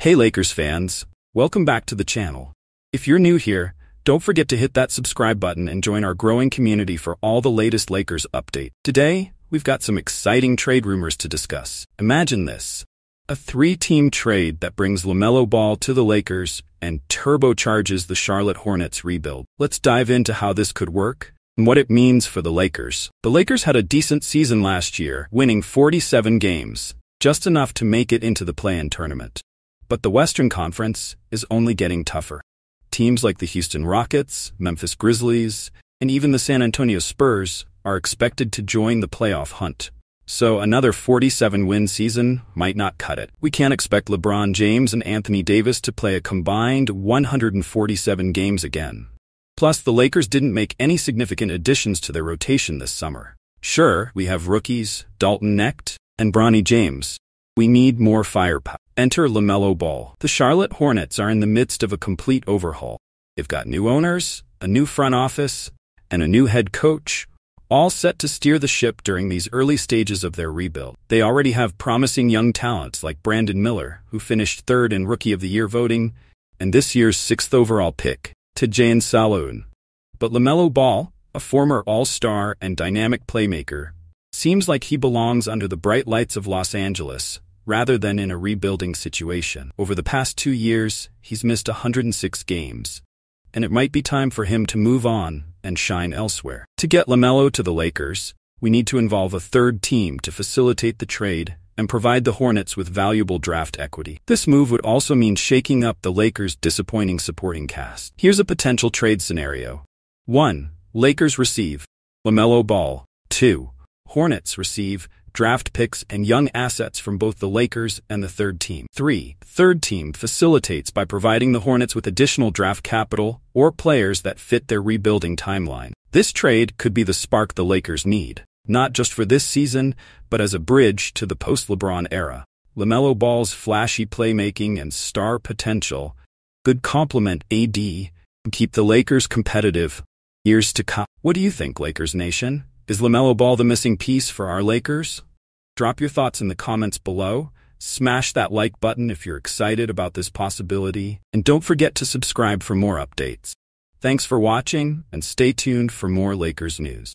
Hey Lakers fans, welcome back to the channel. If you're new here, don't forget to hit that subscribe button and join our growing community for all the latest Lakers update. Today, we've got some exciting trade rumors to discuss. Imagine this. A three-team trade that brings LaMelo Ball to the Lakers and turbocharges the Charlotte Hornets rebuild. Let's dive into how this could work and what it means for the Lakers. The Lakers had a decent season last year, winning 47 games, just enough to make it into the play-in tournament. But the Western Conference is only getting tougher. Teams like the Houston Rockets, Memphis Grizzlies, and even the San Antonio Spurs are expected to join the playoff hunt. So another 47 win season might not cut it. We can't expect LeBron James and Anthony Davis to play a combined 147 games again. Plus, the Lakers didn't make any significant additions to their rotation this summer. Sure, we have rookies Dalton Necht and Bronny James. We need more firepower. Enter LaMelo Ball. The Charlotte Hornets are in the midst of a complete overhaul. They've got new owners, a new front office, and a new head coach, all set to steer the ship during these early stages of their rebuild. They already have promising young talents like Brandon Miller, who finished third in Rookie of the Year voting, and this year's sixth overall pick, to Jane Saloon. But LaMelo Ball, a former all-star and dynamic playmaker, seems like he belongs under the bright lights of Los Angeles, rather than in a rebuilding situation. Over the past two years, he's missed 106 games, and it might be time for him to move on and shine elsewhere. To get LaMelo to the Lakers, we need to involve a third team to facilitate the trade and provide the Hornets with valuable draft equity. This move would also mean shaking up the Lakers' disappointing supporting cast. Here's a potential trade scenario. 1. Lakers receive LaMelo Ball. 2. Hornets receive draft picks, and young assets from both the Lakers and the third team. 3. Third team facilitates by providing the Hornets with additional draft capital or players that fit their rebuilding timeline. This trade could be the spark the Lakers need, not just for this season, but as a bridge to the post-LeBron era. LaMelo Ball's flashy playmaking and star potential could complement AD and keep the Lakers competitive years to come. What do you think, Lakers Nation? Is LaMelo Ball the missing piece for our Lakers? Drop your thoughts in the comments below, smash that like button if you're excited about this possibility, and don't forget to subscribe for more updates. Thanks for watching, and stay tuned for more Lakers news.